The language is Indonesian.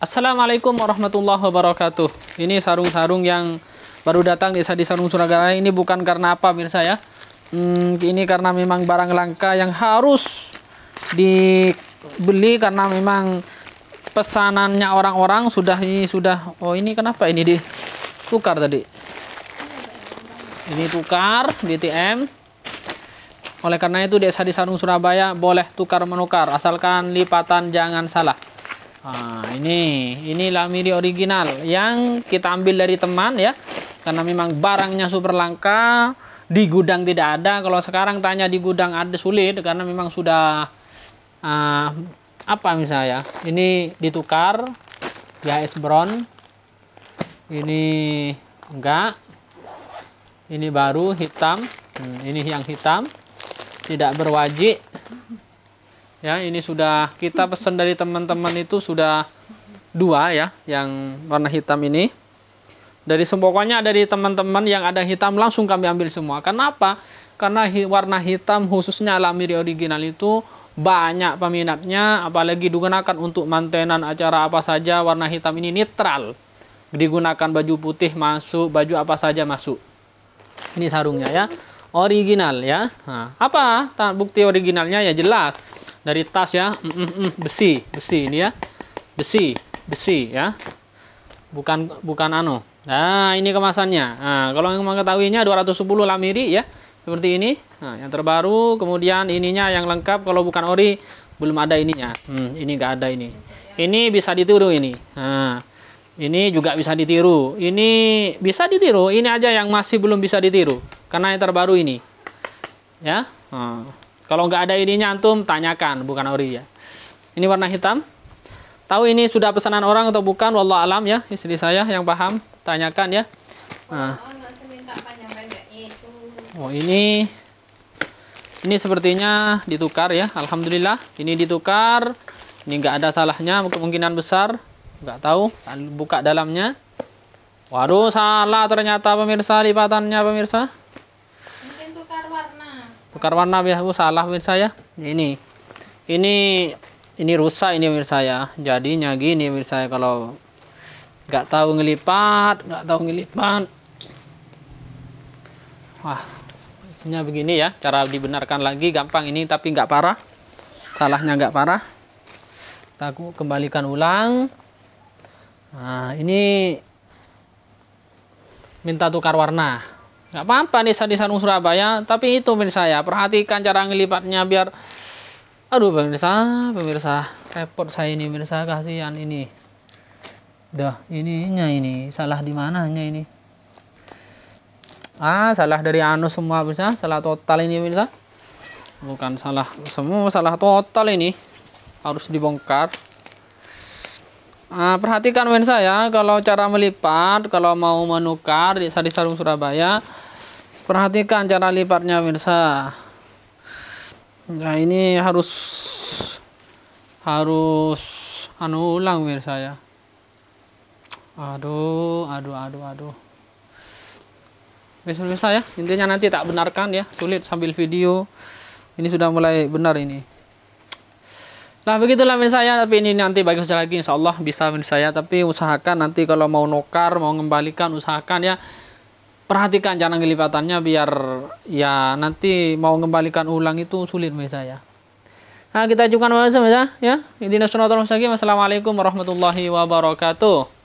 Assalamualaikum warahmatullahi wabarakatuh. Ini sarung-sarung yang baru datang di di Sarung Suragara ini bukan karena apa mirsa ya. Hmm, ini karena memang barang langka yang harus dibeli karena memang pesanannya orang-orang sudah ini sudah oh ini kenapa ini di tukar tadi. Ini tukar DTM. Oleh karena itu desa di Sarung Surabaya boleh tukar menukar asalkan lipatan jangan salah. Nah, ini ini lamiri original yang kita ambil dari teman ya. Karena memang barangnya super langka, di gudang tidak ada. Kalau sekarang tanya di gudang ada sulit karena memang sudah uh, apa misalnya. Ya, ini ditukar ya es Brown. Ini enggak. Ini baru hitam. Hmm, ini yang hitam tidak berwajib ya ini sudah kita pesan dari teman-teman itu sudah dua ya yang warna hitam ini dari sempokonya ada di teman-teman yang ada hitam langsung kami ambil semua kenapa karena hi warna hitam khususnya alami di original itu banyak peminatnya apalagi digunakan untuk mantenan acara apa saja warna hitam ini netral digunakan baju putih masuk baju apa saja masuk ini sarungnya ya original ya nah, apa bukti originalnya ya jelas dari tas ya mm, mm, mm, besi besi ini ya besi besi ya bukan bukan anu nah ini kemasannya nah, kalau yang mengetahuinya 210 lamiri ya seperti ini nah, yang terbaru kemudian ininya yang lengkap kalau bukan ori belum ada ininya hmm, ini nggak ada ini ini bisa ditiru ini nah, ini juga bisa ditiru ini bisa ditiru ini aja yang masih belum bisa ditiru karena yang terbaru ini ya nah. Kalau nggak ada ininya antum tanyakan, bukan ori ya. Ini warna hitam. Tahu ini sudah pesanan orang atau bukan? Wallah alam ya, istri saya yang paham, tanyakan ya. Nah. Oh, ya. oh ini ini sepertinya ditukar ya, alhamdulillah. Ini ditukar, ini nggak ada salahnya, kemungkinan besar. Nggak tahu, buka dalamnya. Waduh salah ternyata pemirsa lipatannya pemirsa bukan warna ya oh, salah pemirsa ya ini ini ini rusak ini pemirsa ya jadinya gini pemirsa ya, kalau nggak tahu ngelipat nggak tahu ngelipat wah isinya begini ya cara dibenarkan lagi gampang ini tapi nggak parah salahnya nggak parah kita kembalikan ulang nah ini minta tukar warna nggak apa-apa nih di sarung Surabaya tapi itu pemirsa ya perhatikan cara ngelipatnya biar aduh pemirsa pemirsa repot saya ini pemirsa kasihan ini dah ininya ini salah di mananya ini ah salah dari anus semua pemirsa salah total ini pemirsa bukan salah semua salah total ini harus dibongkar Nah, perhatikan pemirsa ya, kalau cara melipat, kalau mau menukar di Sari Sarung Surabaya, perhatikan cara lipatnya mirsa nah ya, ini harus harus anu ulang mirsa ya aduh aduh aduh aduh besok bisa ya intinya nanti tak benarkan ya sulit sambil video ini sudah mulai benar ini Nah begitulah min saya tapi ini nanti bagus lagi insya Allah bisa min saya tapi usahakan nanti kalau mau nukar mau mengembalikan usahakan ya perhatikan cara ngelipatannya biar ya nanti mau kembalikan ulang itu sulit menurut saya. Nah, kita ajukan sama ya. Ya. Ini nasional Wassalamualaikum warahmatullahi wabarakatuh.